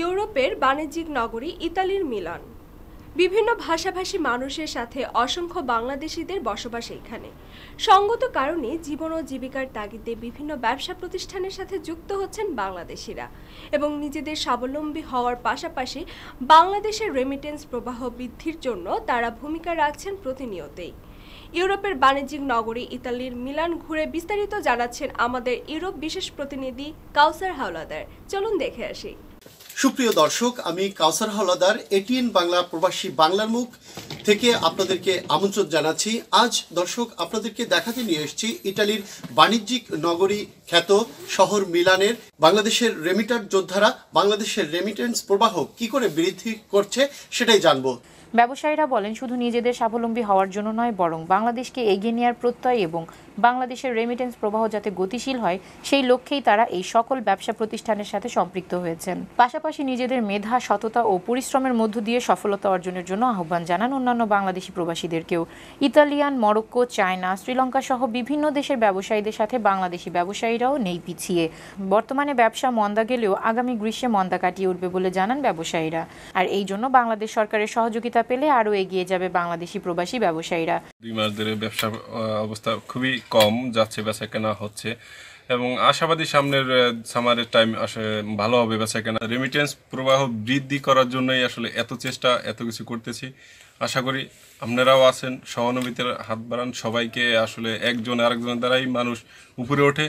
ইউরোপের বাণিজ্যিক নগরী ইতালির মিলন বিভিন্ন ভাষাভাষী মানুষের সাথে অসংখ্য বাংলাদেশিদের বসবাস এখানে সঙ্গত কারণে জীবন ও জীবিকার তাগিদে বিভিন্ন ব্যবসা প্রতিষ্ঠানের সাথে যুক্ত হচ্ছেন বাংলাদেশিরা এবং নিজেদের স্বাবলম্বী হওয়ার পাশাপাশি বাংলাদেশের রেমিটেন্স প্রবাহ বৃদ্ধির জন্য তারা ভূমিকা রাখছেন প্রতিনিয়তেই ইউরোপের বাণিজ্যিক নগরী ইতালির মিলান ঘুরে বিস্তারিত জানাচ্ছেন আমাদের ইউরোপ বিশেষ প্রতিনিধি কাউসার হাওলাদার চলুন দেখে আসি সুপ্রিয় দর্শক আমি কাউসার হলাদার এটিএন বাংলা প্রবাসী বাংলার মুখ থেকে আপনাদেরকে আমন্ত্রণ জানাচ্ছি আজ দর্শক আপনাদেরকে দেখাতে নিয়ে এসেছি ইটালির বাণিজ্যিক নগরী খ্যাত শহর মিলানের বাংলাদেশের রেমিটার যোদ্ধারা বাংলাদেশের রেমিটেন্স প্রবাহ কি করে বৃদ্ধি করছে সেটাই জানবো ব্যবসায়ীরা বলেন শুধু নিজেদের স্বাবলম্বী হওয়ার জন্য নয় বরং বাংলাদেশকে এগিয়ে নেওয়ার প্রত্যয় এবং বাংলাদেশের রেমিটেন্স প্রবাহ যাতে গতিশীল হয় সেই লক্ষ্যেই তারা এই সকল ব্যবসা প্রতিষ্ঠানের সাথে সম্পৃক্ত হয়েছেন পাশাপাশি নিজেদের মেধা সততা ও পরিশ্রমের মধ্য দিয়ে সফলতা অর্জনের জন্য আহ্বান জানান অন্যান্য বাংলাদেশি প্রবাসীদেরকেও ইতালিয়ান মরক্কো চায়না শ্রীলঙ্কা সহ বিভিন্ন দেশের ব্যবসায়ীদের সাথে বাংলাদেশি ব্যবসায়ীরাও নেই পিছিয়ে বর্তমানে ব্যবসা মন্দা গেলেও আগামী গ্রীষ্মে মন্দা কাটিয়ে উঠবে বলে জানান ব্যবসায়ীরা আর এই জন্য বাংলাদেশ সরকারের সহযোগিতা সহযোগিতা পেলে আরও এগিয়ে যাবে বাংলাদেশি প্রবাসী ব্যবসায়ীরা দুই মাস ধরে ব্যবসা অবস্থা খুবই কম যাচ্ছে বেচা কেনা হচ্ছে এবং আশাবাদী সামনের সামারের টাইম ভালো হবে বেচা কেনা রেমিটেন্স প্রবাহ বৃদ্ধি করার জন্যই আসলে এত চেষ্টা এত কিছু করতেছি আশা করি আপনারাও আছেন সহানুভূতির হাত বাড়ান সবাইকে আসলে একজন আরেকজনের দ্বারাই মানুষ উপরে ওঠে